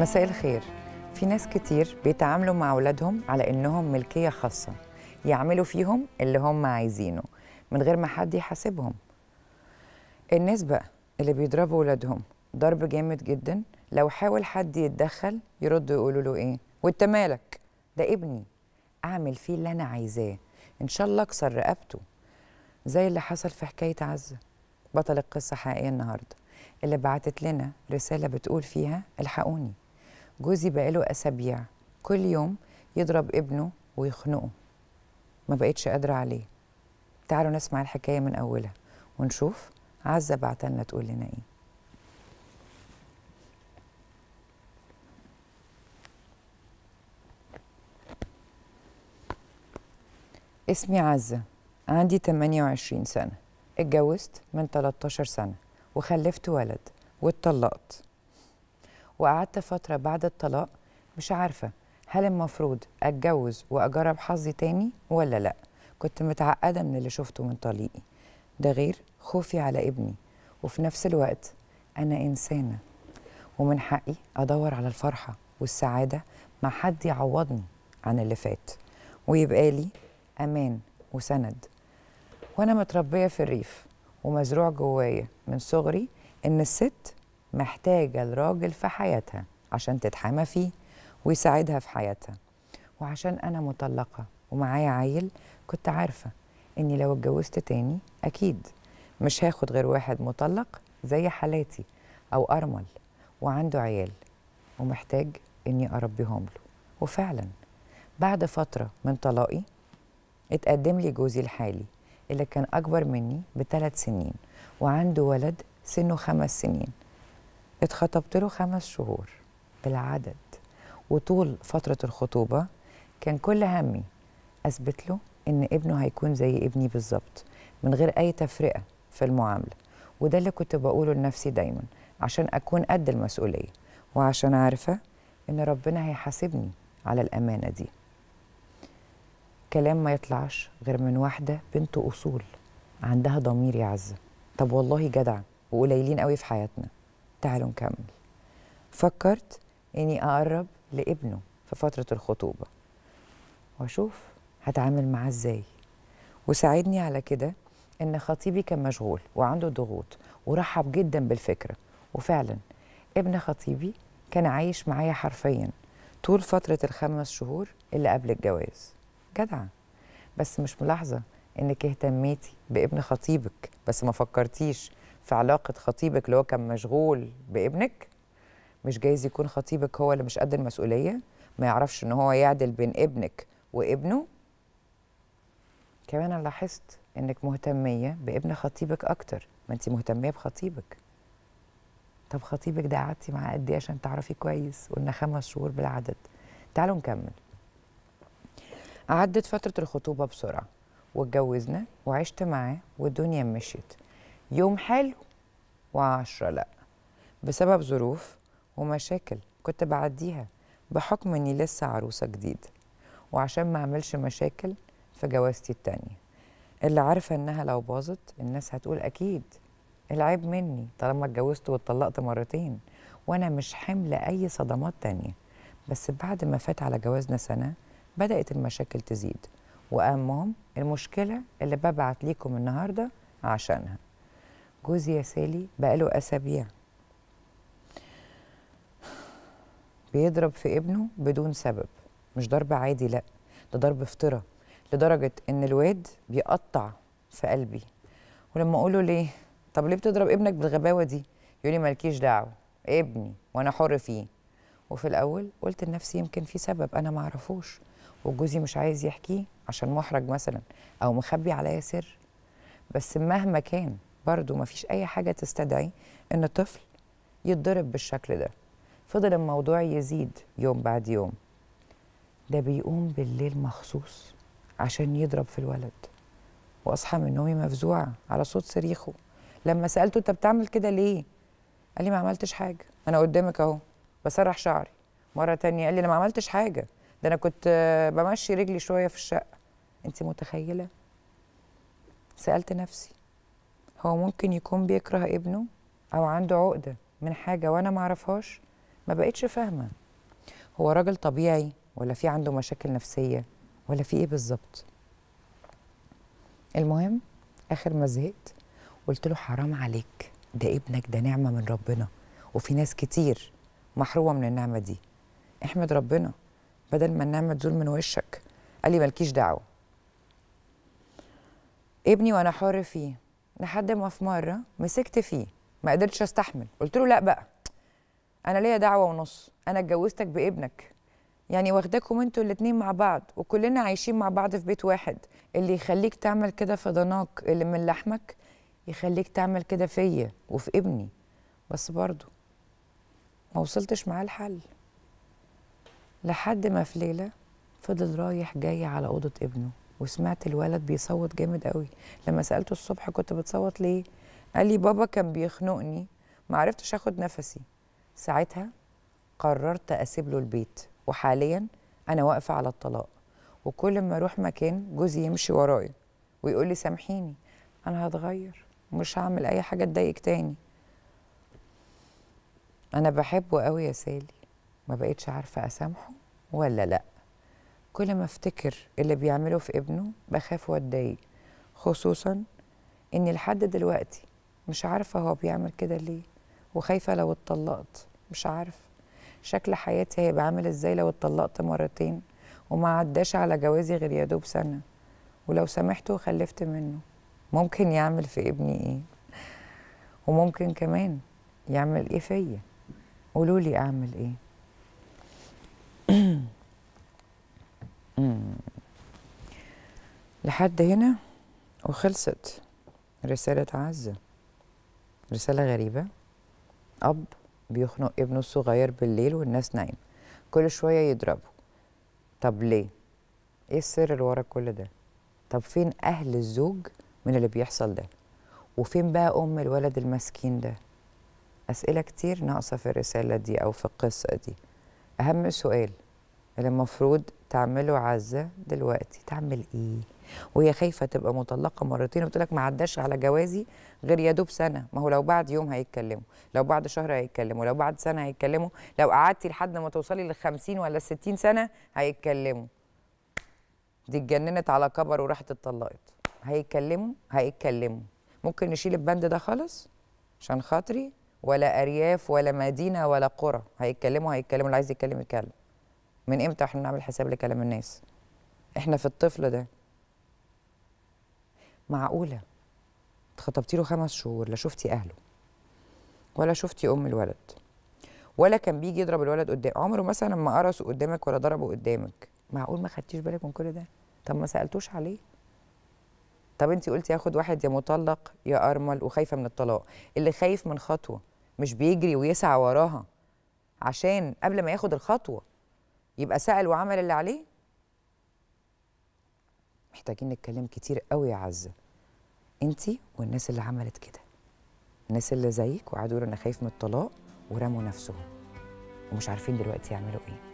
مساء الخير في ناس كتير بيتعاملوا مع أولادهم على إنهم ملكية خاصة يعملوا فيهم اللي هم عايزينه من غير ما حد يحاسبهم الناس بقى اللي بيضربوا أولادهم ضرب جامد جدا لو حاول حد يتدخل يردوا يقولوا له إيه وانت مالك ده ابني أعمل فيه اللي أنا عايزاه إن شاء الله أكسر رقبته زي اللي حصل في حكاية عزة بطل القصة حقيقية النهاردة اللي بعتت لنا رسالة بتقول فيها الحقوني جوزي بقاله اسابيع كل يوم يضرب ابنه ويخنقه ما بقتش قادره عليه تعالوا نسمع الحكايه من اولها ونشوف عزه بعتلنا تقول لنا ايه اسمي عزة عندي 28 سنة اتجوزت من 13 سنة وخلفت ولد واتطلقت وقعدت فترة بعد الطلاق مش عارفة هل المفروض أتجوز وأجرب حظي تاني ولا لأ كنت متعقدة من اللي شفته من طليقي ده غير خوفي على ابني وفي نفس الوقت أنا إنسانة ومن حقي أدور على الفرحة والسعادة مع حد يعوضني عن اللي فات ويبقى لي أمان وسند وأنا متربية في الريف ومزروع جوايا من صغري إن الست محتاجة لراجل في حياتها عشان تتحامى فيه ويساعدها في حياتها وعشان أنا مطلقة ومعايا عيل كنت عارفة إني لو اتجوزت تاني أكيد مش هاخد غير واحد مطلق زي حالاتي أو أرمل وعنده عيال ومحتاج إني أربيهم له وفعلا بعد فترة من طلاقي اتقدم لي جوزي الحالي اللي كان أكبر مني بثلاث سنين وعنده ولد سنه خمس سنين اتخطبت له خمس شهور بالعدد وطول فترة الخطوبة كان كل همي أثبت له إن ابنه هيكون زي ابني بالظبط من غير أي تفرقة في المعاملة وده اللي كنت بقوله لنفسي دايما عشان أكون قد المسؤولية وعشان عارفة إن ربنا هيحاسبني على الأمانة دي كلام ما يطلعش غير من واحدة بنت أصول عندها ضمير يا عزة طب والله جدع وقليلين قوي في حياتنا تعالوا نكمل فكرت اني اقرب لابنه في فتره الخطوبه واشوف هتعامل معاه ازاي وساعدني على كده ان خطيبي كان مشغول وعنده ضغوط ورحب جدا بالفكره وفعلا ابن خطيبي كان عايش معايا حرفيا طول فتره الخمس شهور اللي قبل الجواز جدعه بس مش ملاحظه انك اهتميتي بابن خطيبك بس ما فكرتيش في علاقه خطيبك اللي هو كان مشغول بابنك مش جايز يكون خطيبك هو اللي مش قد المسؤوليه ما يعرفش ان هو يعدل بين ابنك وابنه كمان لاحظت انك مهتميه بابن خطيبك اكتر ما انت مهتميه بخطيبك طب خطيبك ده قعدتي معاه قد ايه عشان تعرفي كويس قلنا خمس شهور بالعدد تعالوا نكمل عدت فتره الخطوبه بسرعه واتجوزنا وعشت معاه والدنيا مشيت يوم حلو وعشرة لأ بسبب ظروف ومشاكل كنت بعديها بحكم إني لسه عروسة جديدة وعشان ما أعملش مشاكل في جوازتي التانية اللي عارفة إنها لو باظت الناس هتقول أكيد العيب مني طالما اتجوزت واتطلقت مرتين وأنا مش حمل أي صدمات تانية بس بعد ما فات على جوازنا سنة بدأت المشاكل تزيد وأهمهم المشكلة اللي ببعت ليكم النهاردة عشانها جوزي يا سالي بقاله أسابيع بيضرب في ابنه بدون سبب مش ضرب عادي لأ ده ضرب فطرة لدرجة إن الواد بيقطع في قلبي ولما أقوله ليه طب ليه بتضرب ابنك بالغباوة دي يقول لي مالكيش دعوة ابني وأنا حر فيه وفي الأول قلت لنفسي يمكن في سبب أنا معرفوش وجوزي مش عايز يحكيه عشان محرج مثلا أو مخبي عليا سر بس مهما كان برضو ما فيش أي حاجة تستدعي إن طفل يتضرب بالشكل ده فضل الموضوع يزيد يوم بعد يوم ده بيقوم بالليل مخصوص عشان يضرب في الولد واصحى من نومي مفزوعه على صوت صريخه لما سالته انت بتعمل كده ليه قال لي ما عملتش حاجه انا قدامك اهو بسرح شعري مره تانية قال لي انا ما عملتش حاجه ده انا كنت بمشي رجلي شويه في الشقه انت متخيله سالت نفسي هو ممكن يكون بيكره ابنه او عنده عقده من حاجه وانا ما اعرفهاش ما بقتش فاهمه هو راجل طبيعي ولا في عنده مشاكل نفسيه ولا في ايه بالظبط المهم اخر ما زهقت قلت له حرام عليك ده ابنك ده نعمه من ربنا وفي ناس كتير محرومه من النعمه دي احمد ربنا بدل ما النعمه تزول من وشك قال لي مالكيش دعوه ابني وانا حر فيه لحد ما في مره مسكت فيه ما قدرتش استحمل قلت له لا بقى انا ليا دعوه ونص انا اتجوزتك بابنك يعني واخداكم انتوا الاتنين مع بعض وكلنا عايشين مع بعض في بيت واحد اللي يخليك تعمل كده في ضناك اللي من لحمك يخليك تعمل كده فيا وفي ابني بس برضه ما وصلتش معاه الحل لحد ما في ليله فضل رايح جاي على اوضه ابنه وسمعت الولد بيصوت جامد قوي لما سالته الصبح كنت بتصوت ليه قال لي بابا كان بيخنقني ما عرفتش اخد نفسي ساعتها قررت اسيب له البيت وحاليا انا واقفه على الطلاق وكل ما اروح مكان جوزي يمشي ورايا ويقول لي سامحيني انا هتغير مش هعمل اي حاجه تضايقك تاني انا بحبه قوي يا سالي ما بقتش عارفه اسامحه ولا لا كل ما افتكر اللي بيعمله في ابنه بخاف واتضايق خصوصا اني لحد دلوقتي مش عارفه هو بيعمل كده ليه وخايفه لو اتطلقت مش عارفه شكل حياتي هيبقى عامل ازاي لو اتطلقت مرتين وما عداش على جوازي غير يا دوب سنه ولو سامحته وخلفت منه ممكن يعمل في ابني ايه وممكن كمان يعمل ايه فيا قولولي اعمل ايه لحد هنا وخلصت رسالة عزة رسالة غريبة أب بيخنق ابنه الصغير بالليل والناس نايمة كل شوية يضربه طب ليه؟ ايه السر اللي ورا كل ده؟ طب فين أهل الزوج من اللي بيحصل ده؟ وفين بقى أم الولد المسكين ده؟ أسئلة كتير ناقصة في الرسالة دي أو في القصة دي أهم سؤال اللي المفروض تعمله عزة دلوقتي تعمل إيه؟ وهي خايفه تبقى مطلقه مرتين قلت لك ما عداش على جوازي غير يا دوب سنه ما هو لو بعد يوم هيتكلموا لو بعد شهر هيتكلموا لو بعد سنه هيتكلموا لو قعدتي لحد ما توصلي لل 50 ولا 60 سنه هيتكلموا دي اتجننت على كبر وراحت اتطلقت هيتكلموا هيتكلموا ممكن نشيل البند ده خالص عشان خاطري ولا ارياف ولا مدينه ولا قرى هيتكلموا هيتكلموا اللي عايز يتكلم يتكلم من امتى احنا نعمل حساب لكلام الناس احنا في الطفل ده معقوله اتخطبتي له خمس شهور لا شفتي اهله ولا شفتي ام الولد ولا كان بيجي يضرب الولد قدام عمره مثلا ما قرصه قدامك ولا ضربه قدامك معقول ما خدتيش بالك من كل ده طب ما سالتوش عليه طب انت قلتي ياخد واحد يا مطلق يا ارمل وخايفه من الطلاق اللي خايف من خطوه مش بيجري ويسعى وراها عشان قبل ما ياخد الخطوه يبقى سال وعمل اللي عليه محتاجين نتكلم كتير قوي يا عزه انت والناس اللي عملت كده الناس اللي زيك وقعدوا يقولوا انا خايف من الطلاق ورموا نفسهم ومش عارفين دلوقتي يعملوا ايه